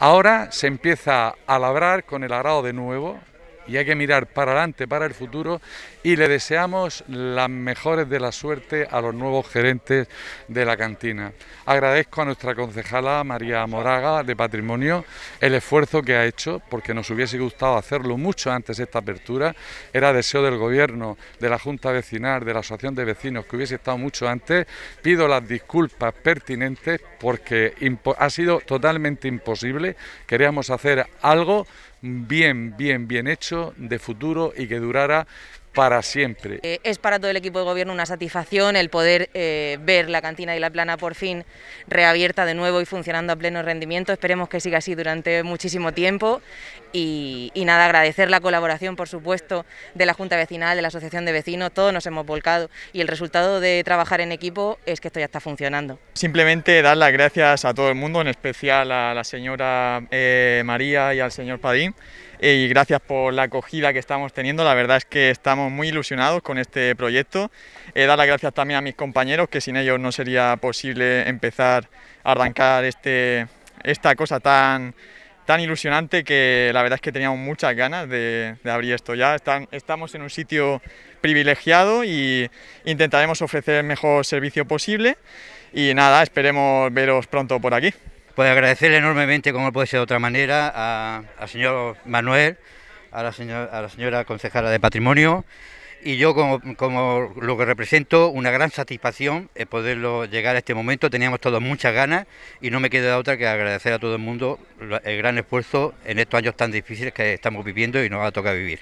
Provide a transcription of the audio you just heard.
Ahora se empieza a labrar con el arado de nuevo y hay que mirar para adelante, para el futuro y le deseamos las mejores de la suerte a los nuevos gerentes de la cantina. Agradezco a nuestra concejala María Moraga de Patrimonio el esfuerzo que ha hecho porque nos hubiese gustado hacerlo mucho antes esta apertura. Era deseo del gobierno, de la Junta Vecinal, de la Asociación de Vecinos que hubiese estado mucho antes. Pido las disculpas pertinentes porque ha sido totalmente imposible. Queríamos hacer algo bien, bien, bien hecho, de futuro y que durara para siempre. Eh, es para todo el equipo de gobierno una satisfacción el poder eh, ver la cantina y la plana por fin reabierta de nuevo y funcionando a pleno rendimiento. Esperemos que siga así durante muchísimo tiempo y, nada, agradecer la colaboración, por supuesto, de la Junta Vecinal, de la Asociación de Vecinos, todos nos hemos volcado y el resultado de trabajar en equipo es que esto ya está funcionando. Simplemente dar las gracias a todo el mundo, en especial a la señora eh, María y al señor Padín y gracias por la acogida que estamos teniendo. La verdad es que estamos muy ilusionados con este proyecto. Eh, dar las gracias también a mis compañeros, que sin ellos no sería posible empezar a arrancar este, esta cosa tan, tan ilusionante que la verdad es que teníamos muchas ganas de, abrir esto ya. estamos en un sitio privilegiado y intentaremos ofrecer el mejor servicio posible. Y nada, esperemos veros pronto por aquí. Pues agradecerle enormemente, como no puede ser de otra manera, al señor Manuel, a la, a la señora concejala de Patrimonio y yo como, lo que represento, una gran satisfacción es poderlo llegar a este momento. Teníamos todos muchas ganas y no me queda otra que agradecer a todo el mundo el gran esfuerzo en estos años tan difíciles que estamos viviendo y nos ha tocado vivir.